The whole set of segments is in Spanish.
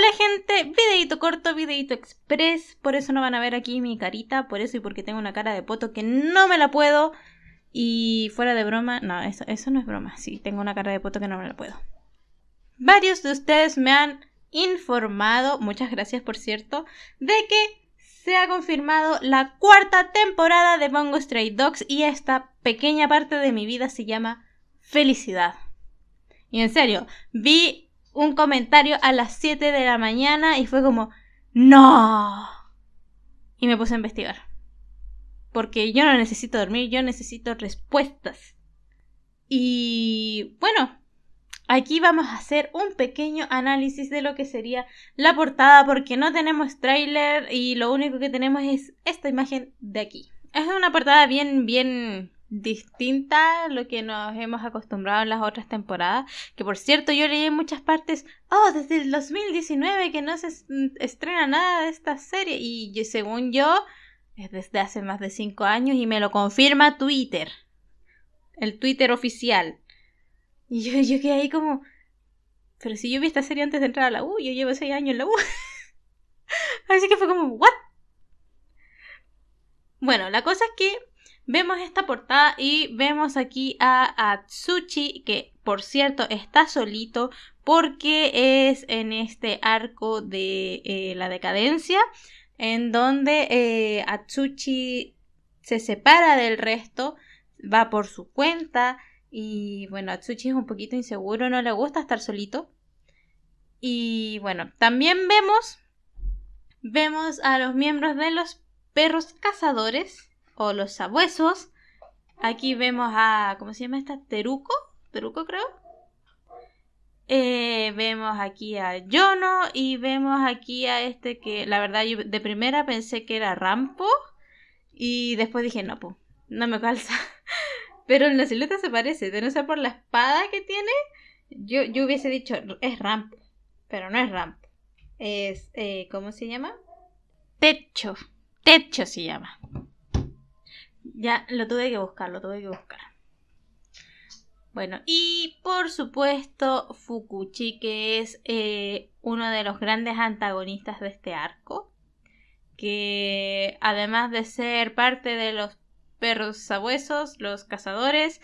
Hola gente, videito corto, videito express, por eso no van a ver aquí mi carita, por eso y porque tengo una cara de poto que no me la puedo. Y fuera de broma, no, eso, no es broma, sí, tengo una cara de poto que no me la puedo. Varios de ustedes me han informado, muchas gracias por cierto, de que se ha confirmado la cuarta temporada de Bongo Stray Dogs y esta pequeña parte de mi vida se llama felicidad. Y en serio, vi un comentario a las 7 de la mañana y fue como, no. Y me puse a investigar. Porque yo no necesito dormir, yo necesito respuestas. Y bueno, aquí vamos a hacer un pequeño análisis de lo que sería la portada porque no tenemos tráiler y lo único que tenemos es esta imagen de aquí. Es una portada bien, bien distinta a lo que nos hemos acostumbrado en las otras temporadas. Que por cierto, yo leí en muchas partes, oh, desde el 2019 que no se estrena nada de esta serie. Y según yo, es desde hace más de 5 años y me lo confirma Twitter. El Twitter oficial. Y yo, quedé ahí como, pero si yo vi esta serie antes de entrar a la U, yo llevo 6 años en la U. Así que fue como, ¿what? Bueno, la cosa es que Vemos esta portada y vemos aquí a Atsuchi, que por cierto está solito porque es en este arco de eh, la decadencia, en donde eh, Atsuchi se separa del resto, va por su cuenta y bueno, Atsuchi es un poquito inseguro, no le gusta estar solito. Y bueno, también vemos, vemos a los miembros de los perros cazadores o los sabuesos. Aquí vemos a, ¿cómo se llama esta? Teruco, Teruco creo. Eh, vemos aquí a Jono y vemos aquí a este que la verdad yo de primera pensé que era Rampo y después dije no, pues no me calza. Pero en la silueta se parece, de no ser por la espada que tiene, yo, hubiese dicho es Rampo, pero no es Rampo. Es, eh, ¿cómo se llama? Techo, Techo se llama. Ya lo tuve que buscar, lo tuve que buscar. Bueno, y por supuesto Fukuchi, que es eh, uno de los grandes antagonistas de este arco, que además de ser parte de los perros sabuesos, los cazadores,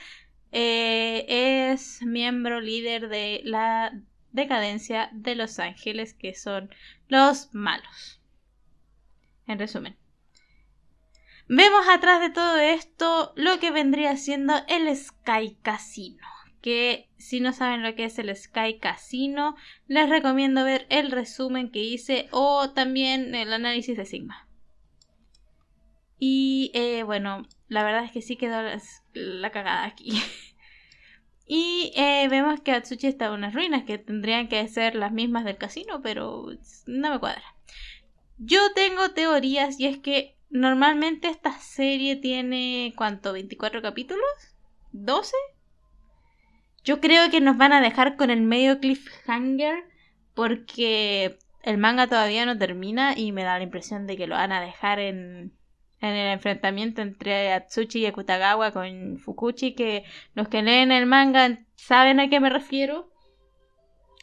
eh, es miembro líder de la decadencia de los ángeles, que son los malos. En resumen. Vemos atrás de todo esto lo que vendría siendo el Sky Casino. Que si no saben lo que es el Sky Casino, les recomiendo ver el resumen que hice o también el análisis de Sigma. Y eh, bueno, la verdad es que sí quedó la, cagada aquí. y eh, vemos que Atsuchi está en unas ruinas que tendrían que ser las mismas del casino, pero no me cuadra. Yo tengo teorías y es que Normalmente esta serie tiene, ¿cuánto? ¿24 capítulos? ¿12? Yo creo que nos van a dejar con el medio cliffhanger porque el manga todavía no termina y me da la impresión de que lo van a dejar en, en el enfrentamiento entre Atsuchi y Akutagawa con Fukuchi, que los que leen el manga saben a qué me refiero.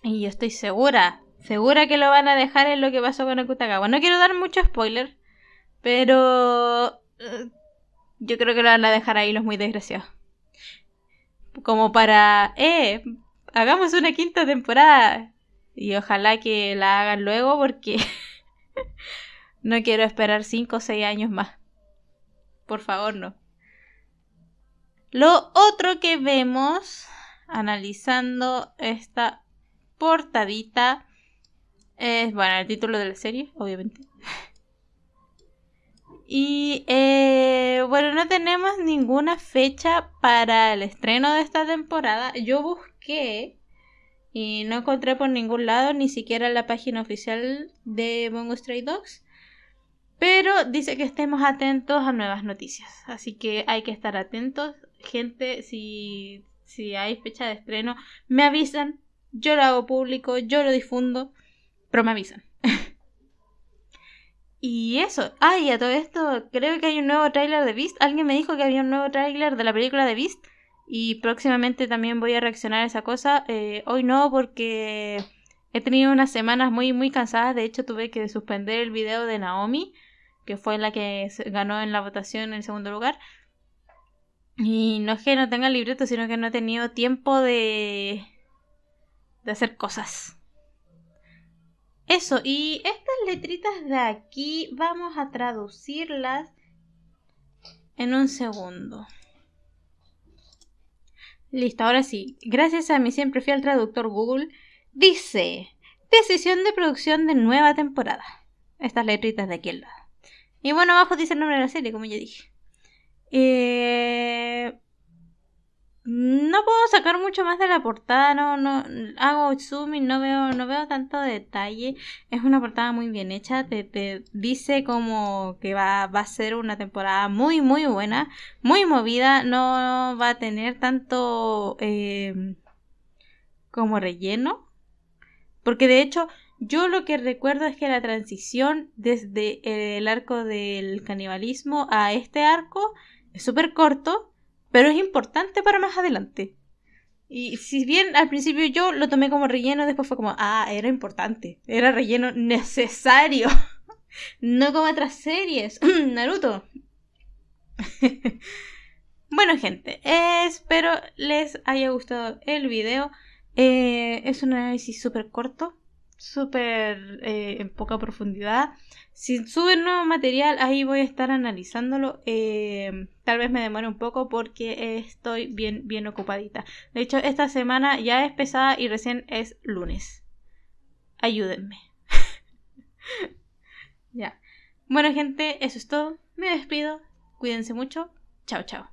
Y yo estoy segura, segura que lo van a dejar en lo que pasó con Akutagawa. No quiero dar mucho spoiler, pero mm, yo creo que lo van a dejar ahí los muy desgraciados. Como para, eh, hagamos una quinta temporada. Y ojalá que la hagan luego porque no quiero esperar 5 o 6 años más. Por favor, no. Lo otro que vemos analizando esta portadita es, bueno, el título de la serie, obviamente. Y eh, bueno, no tenemos ninguna fecha para el estreno de esta temporada. Yo busqué y no encontré por ningún lado, ni siquiera la página oficial de Mongo Stray Dogs. Pero dice que estemos atentos a nuevas noticias. Así que hay que estar atentos. Gente, si, si hay fecha de estreno, me avisan. Yo lo hago público, yo lo difundo, pero me avisan. Y eso. ay ah, a todo esto, creo que hay un nuevo tráiler de Beast. Alguien me dijo que había un nuevo tráiler de la película de Beast. Y próximamente también voy a reaccionar a esa cosa. Eh, hoy no, porque he tenido unas semanas muy, muy cansadas. De hecho, tuve que suspender el video de Naomi, que fue la que ganó en la votación en el segundo lugar. Y no es que no tenga el libreto, sino que no he tenido tiempo de, de hacer cosas. Eso, y estas letritas de aquí vamos a traducirlas en un segundo. Listo, ahora sí. Gracias a mi siempre fiel traductor Google. Dice, decisión de producción de nueva temporada. Estas letritas de aquí al lado. Y bueno, abajo dice el nombre de la serie, como ya dije. Eh, no puedo sacar mucho más de la portada, no, no hago zoom y no veo, no veo tanto detalle. Es una portada muy bien hecha, te, dice como que va, va a ser una temporada muy, muy buena, muy movida, no va a tener tanto em, como relleno. Porque de hecho, yo lo que recuerdo es que la transición desde el arco del canibalismo a este arco es súper corto pero es importante para más adelante. Y si bien al principio yo lo tomé como relleno, después fue como, ah, era importante, era relleno necesario. no como otras series. Naruto. bueno, gente, espero les haya gustado el video. Eh, es un análisis súper corto súper eh, en poca profundidad. Si suben nuevo material, ahí voy a estar analizándolo. Em, tal vez me demore un poco porque estoy bien, bien ocupadita. De hecho, esta semana ya es pesada y recién es lunes. Ayúdenme. ya. Bueno, gente, eso es todo. Me despido. Cuídense mucho. Chao, chao.